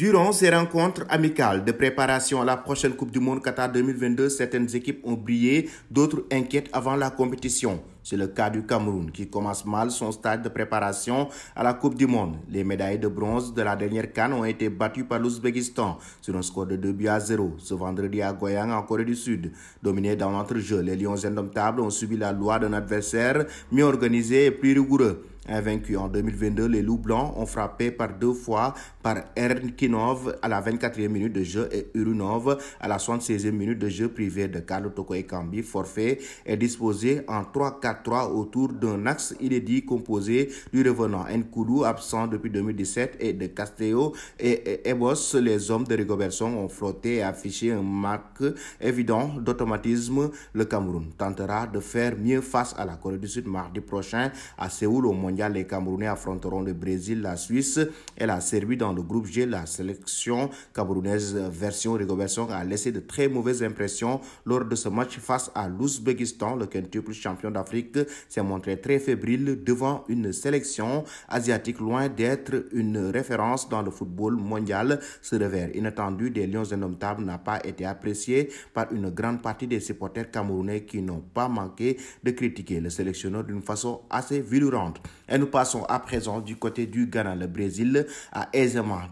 Durant ces rencontres amicales de préparation à la prochaine Coupe du Monde Qatar 2022, certaines équipes ont brillé, d'autres inquiètent avant la compétition. C'est le cas du Cameroun qui commence mal son stade de préparation à la Coupe du Monde. Les médailles de bronze de la dernière canne ont été battues par l'Ouzbékistan sur un score de 2 buts à 0 ce vendredi à Goyang en Corée du Sud. Dominés dans l'entrejeu, les Lions indomptables ont subi la loi d'un adversaire mieux organisé et plus rigoureux. Invaincus en 2022, les Loups Blancs ont frappé par deux fois par Ernkinov à la 24e minute de jeu et Urunov à la 76e minute de jeu privé de Carlo Toko Kambi. forfait, est disposé en trois 3 autour d'un axe inédit composé du revenant Nkoulou, absent depuis 2017, et de Castello et Ebos. Les hommes de Rigobertson ont frotté et affiché un marque évident d'automatisme. Le Cameroun tentera de faire mieux face à la Corée du Sud mardi prochain à Séoul au Mondial. Les Camerounais affronteront le Brésil, la Suisse et la Serbie dans le groupe G. La sélection camerounaise version Rigobertson a laissé de très mauvaises impressions lors de ce match face à l'Ouzbékistan, le quintuple champion d'Afrique s'est montré très fébrile devant une sélection asiatique loin d'être une référence dans le football mondial. Ce revers inattendu des Lions indomptables n'a pas été apprécié par une grande partie des supporters camerounais qui n'ont pas manqué de critiquer le sélectionneur d'une façon assez virulente. Et nous passons à présent du côté du Ghana. Le Brésil a aisément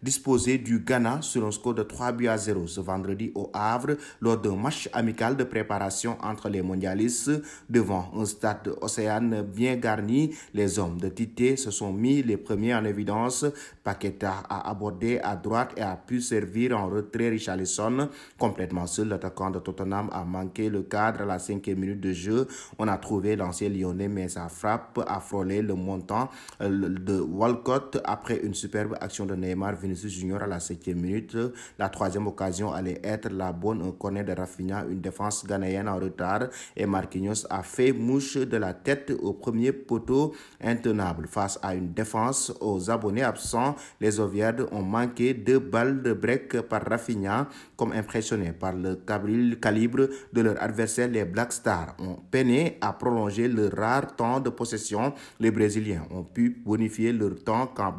disposé du Ghana sur un score de 3 buts à 0 ce vendredi au Havre lors d'un match amical de préparation entre les mondialistes Devant un stade océan bien garni, les hommes de Tite se sont mis les premiers en évidence. Paqueta a abordé à droite et a pu servir en retrait Richarlison. Complètement seul, l'attaquant de Tottenham a manqué le cadre à la cinquième minute de jeu. On a trouvé l'ancien lyonnais, mais sa frappe a frôlé le montant euh, de Walcott après une superbe action de Neymar Vinicius Junior à la septième minute. La troisième occasion allait être la bonne. On connaît de Rafinha, une défense ghanéenne en retard et Marquinhos a fait mouche de la tête au premier poteau intenable. Face à une défense aux abonnés absents, les Oviades ont manqué deux balles de break par Rafinha, comme impressionnés par le calibre de leur adversaire, les Black Stars ont peiné à prolonger le rare temps de possession. Les Brésiliens ont pu bonifier leur temps quand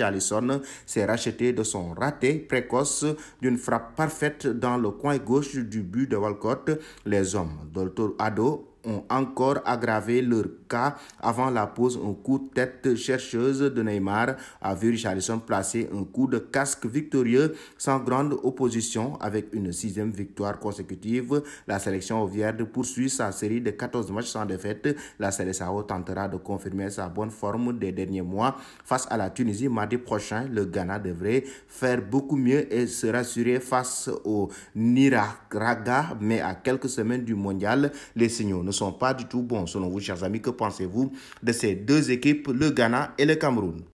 Allison s'est racheté de son raté précoce d'une frappe parfaite dans le coin gauche du but de Walcott. Les hommes d'Olto Ado ont encore aggravé leur cas avant la pause. Un coup de tête chercheuse de Neymar a vu Richarlison placer un coup de casque victorieux sans grande opposition avec une sixième victoire consécutive. La sélection ouvrière poursuit sa série de 14 matchs sans défaite. La Seleção tentera de confirmer sa bonne forme des derniers mois face à la Tunisie mardi prochain. Le Ghana devrait faire beaucoup mieux et se rassurer face au Raga. mais à quelques semaines du mondial, les signaux sont pas du tout bons. Selon vous, chers amis, que pensez-vous de ces deux équipes, le Ghana et le Cameroun